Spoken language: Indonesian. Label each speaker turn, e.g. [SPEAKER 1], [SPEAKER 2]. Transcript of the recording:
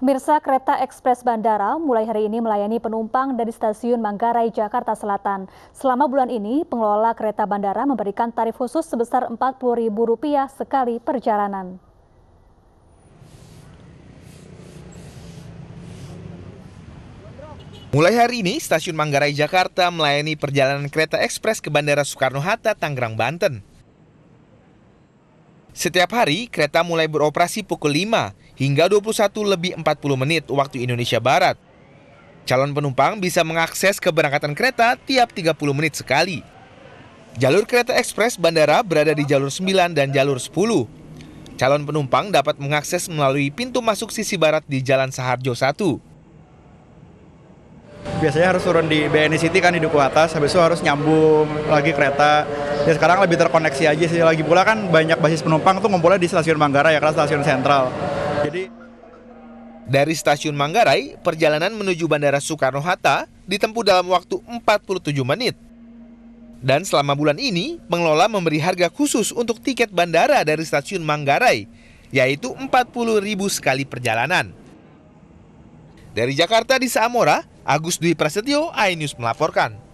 [SPEAKER 1] Pemirsa kereta ekspres bandara mulai hari ini melayani penumpang dari stasiun Manggarai, Jakarta Selatan. Selama bulan ini, pengelola kereta bandara memberikan tarif khusus sebesar Rp40.000 sekali perjalanan.
[SPEAKER 2] Mulai hari ini, stasiun Manggarai, Jakarta melayani perjalanan kereta ekspres ke Bandara Soekarno-Hatta, Tangerang, Banten. Setiap hari, kereta mulai beroperasi pukul 5 hingga 21 lebih 40 menit waktu Indonesia Barat. Calon penumpang bisa mengakses keberangkatan kereta tiap 30 menit sekali. Jalur kereta ekspres bandara berada di jalur 9 dan jalur 10. Calon penumpang dapat mengakses melalui pintu masuk sisi barat di
[SPEAKER 3] Jalan Saharjo 1 biasanya harus turun di BNI City kan di Duku Atas, habis itu harus nyambung lagi kereta ya sekarang lebih terkoneksi aja sih lagi pula kan banyak basis penumpang tuh ngumpulnya di stasiun Manggarai ya karena stasiun sentral jadi
[SPEAKER 2] dari stasiun Manggarai, perjalanan menuju Bandara Soekarno-Hatta ditempuh dalam waktu 47 menit. Dan selama bulan ini, pengelola memberi harga khusus untuk tiket bandara dari stasiun Manggarai, yaitu 40 ribu sekali perjalanan. Dari Jakarta di Samora, Agus Dwi Prasetyo, iNews melaporkan.